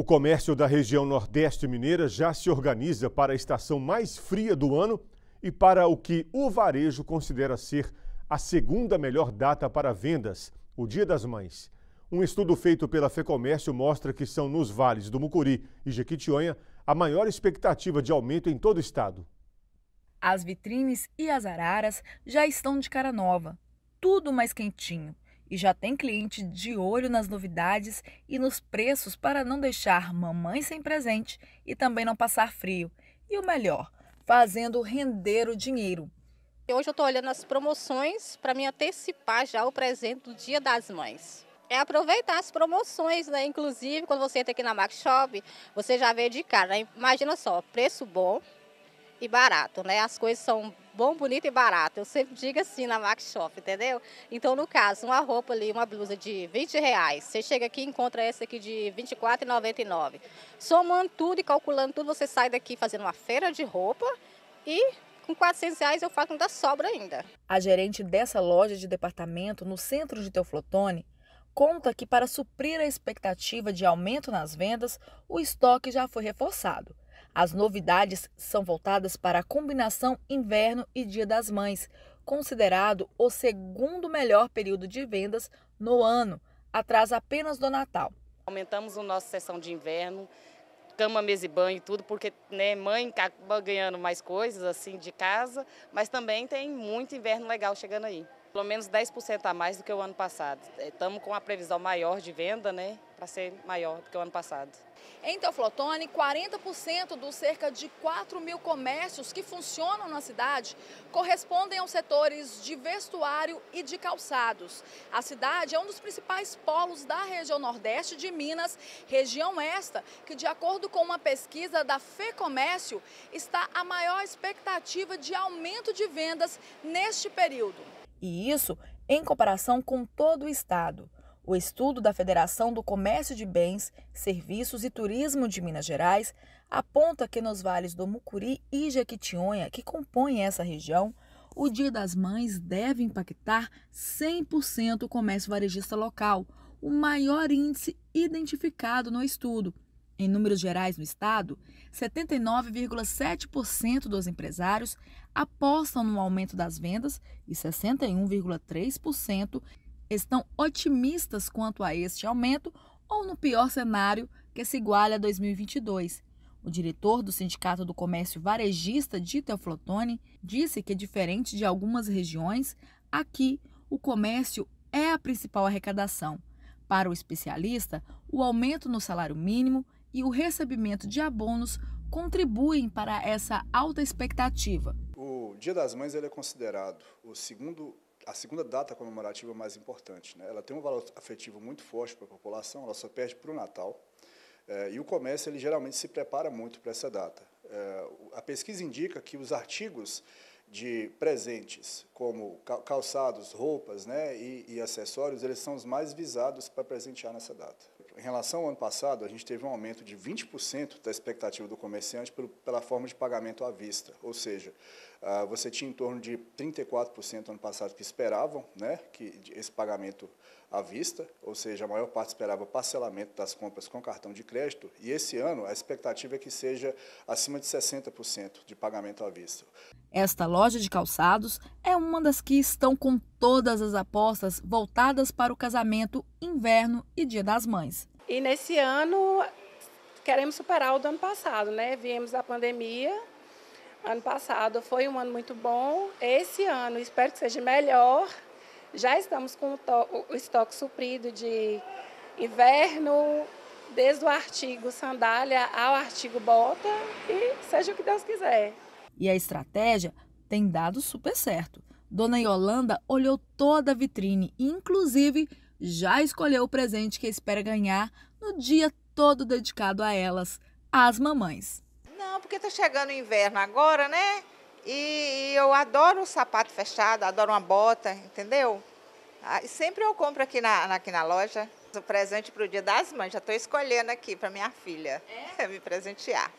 O comércio da região Nordeste Mineira já se organiza para a estação mais fria do ano e para o que o varejo considera ser a segunda melhor data para vendas, o Dia das Mães. Um estudo feito pela FEComércio mostra que são nos vales do Mucuri e Jequitinhonha a maior expectativa de aumento em todo o estado. As vitrines e as araras já estão de cara nova, tudo mais quentinho e já tem cliente de olho nas novidades e nos preços para não deixar mamãe sem presente e também não passar frio. E o melhor, fazendo render o dinheiro. Hoje eu estou olhando as promoções para me antecipar já o presente do Dia das Mães é aproveitar as promoções, né? Inclusive, quando você entra aqui na Max Shop, você já vê de cara, né? Imagina só, preço bom e barato, né? As coisas são bom, bonito e barato. Eu sempre digo assim na Max Shop, entendeu? Então, no caso, uma roupa ali, uma blusa de 20 reais, você chega aqui e encontra essa aqui de R$24,99. Somando tudo e calculando tudo, você sai daqui fazendo uma feira de roupa e com 400 reais eu faço ainda sobra ainda. A gerente dessa loja de departamento no centro de Teoflotone conta que para suprir a expectativa de aumento nas vendas, o estoque já foi reforçado. As novidades são voltadas para a combinação inverno e Dia das Mães, considerado o segundo melhor período de vendas no ano, atrás apenas do Natal. Aumentamos a nossa sessão de inverno, cama, mesa e banho, tudo, porque né, mãe acaba ganhando mais coisas assim de casa, mas também tem muito inverno legal chegando aí pelo menos 10% a mais do que o ano passado. Estamos é, com a previsão maior de venda, né? Para ser maior do que o ano passado. Em Teoflotone, 40% dos cerca de 4 mil comércios que funcionam na cidade correspondem aos setores de vestuário e de calçados. A cidade é um dos principais polos da região nordeste de Minas, região esta que, de acordo com uma pesquisa da FEComércio, está a maior expectativa de aumento de vendas neste período e isso em comparação com todo o Estado. O estudo da Federação do Comércio de Bens, Serviços e Turismo de Minas Gerais aponta que nos vales do Mucuri e Jequitinhonha, que compõem essa região, o Dia das Mães deve impactar 100% o comércio varejista local, o maior índice identificado no estudo. Em números gerais no estado, 79,7% dos empresários apostam no aumento das vendas e 61,3% estão otimistas quanto a este aumento ou no pior cenário, que se iguale a 2022. O diretor do Sindicato do Comércio Varejista, Dieter Flotone, disse que, diferente de algumas regiões, aqui o comércio é a principal arrecadação. Para o especialista, o aumento no salário mínimo e o recebimento de abonos contribuem para essa alta expectativa. O Dia das Mães ele é considerado o segundo a segunda data comemorativa mais importante. Né? Ela tem um valor afetivo muito forte para a população, ela só perde para o Natal. É, e o comércio ele geralmente se prepara muito para essa data. É, a pesquisa indica que os artigos de presentes, como calçados, roupas né, e, e, acessórios, eles são os mais visados para presentear nessa data. Em relação ao ano passado, a gente teve um aumento de 20% da expectativa do comerciante pelo, pela forma de pagamento à vista, ou seja, ah, você tinha em torno de 34% ano passado que esperavam né, que esse pagamento à vista, ou seja, a maior parte esperava parcelamento das compras com cartão de crédito, e esse ano a expectativa é que seja acima de 60% de pagamento à vista. Esta loja de calçados é uma das que estão com todas as apostas voltadas para o casamento, inverno e Dia das Mães. E nesse ano queremos superar o do ano passado, né? Viemos da pandemia, Ano passado foi um ano muito bom. Esse ano espero que seja melhor. Já estamos com o estoque suprido de inverno, desde o artigo sandália ao artigo bota e seja o que Deus quiser. E a estratégia tem dado super certo. Dona Yolanda olhou toda a vitrine, inclusive já escolheu o presente que espera ganhar no dia todo dedicado a elas, as mamães não, porque está chegando o inverno agora, né? E, e eu adoro o sapato fechado, adoro uma bota, entendeu? Ah, e sempre eu compro aqui na, aqui na loja. O presente para o Dia das Mães, já estou escolhendo aqui para minha filha é? me presentear.